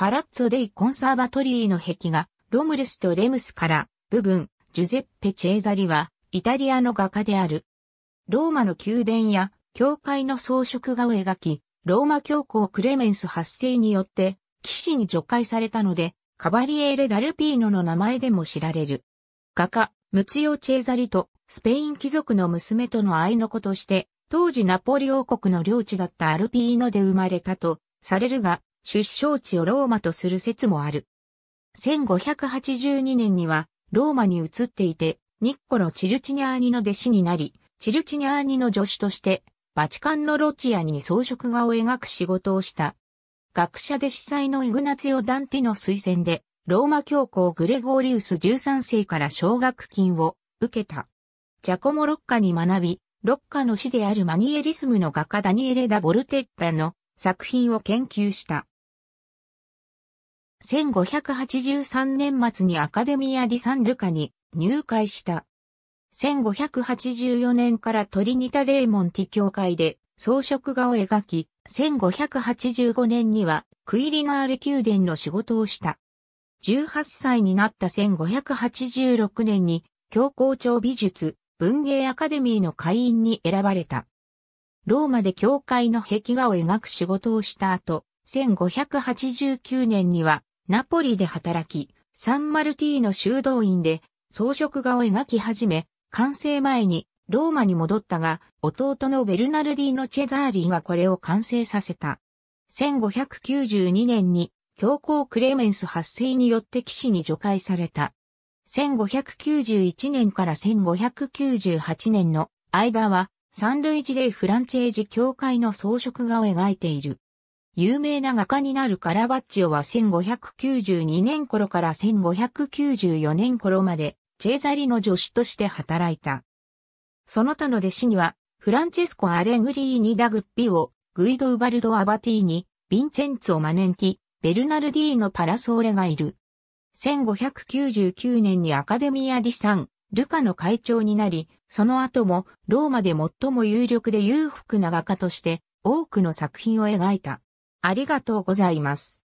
パラッツォ・デイ・コンサーバトリーの壁画、ロムルスとレムスから部分、ジュゼッペ・チェーザリは、イタリアの画家である。ローマの宮殿や教会の装飾画を描き、ローマ教皇クレメンス発生によって、騎士に除外されたので、カバリエーレ・ダルピーノの名前でも知られる。画家、ムツヨ・チェーザリと、スペイン貴族の娘との愛の子として、当時ナポリ王国の領地だったアルピーノで生まれたと、されるが、出生地をローマとする説もある。1582年にはローマに移っていて、ニッコロ・チルチニャーニの弟子になり、チルチニャーニの助手として、バチカンのロチアに装飾画を描く仕事をした。学者で司祭のイグナツヨ・ダンティの推薦で、ローマ教皇グレゴーリウス13世から奨学金を受けた。ジャコモ・ロッカに学び、ロッカの師であるマニエリスムの画家ダニエレ・ダ・ボルテッラの作品を研究した。1583年末にアカデミア・ディ・サン・ルカに入会した。1584年からトリニタ・デーモンティ教会で装飾画を描き、1585年にはクイリナーレ宮殿の仕事をした。18歳になった1586年に教皇庁美術文芸アカデミーの会員に選ばれた。ローマで教会の壁画を描く仕事をした後、1589年にはナポリで働き、サンマルティーの修道院で装飾画を描き始め、完成前にローマに戻ったが、弟のベルナルディーノ・チェザーリーがこれを完成させた。1592年に教皇クレメンス発生によって騎士に除外された。1591年から1598年の間は、サンルイジでフランチェージ教会の装飾画を描いている。有名な画家になるカラバッチオは1592年頃から1594年頃まで、チェーザリの助手として働いた。その他の弟子には、フランチェスコ・アレグリーニ・ダグッピオ、グイド・ウバルド・アバティーニ、ヴィンチェンツォ・マネンティ、ベルナルディーノ・パラソーレがいる。1599年にアカデミア・ディ・サン、ルカの会長になり、その後もローマで最も有力で裕福な画家として多くの作品を描いた。ありがとうございます。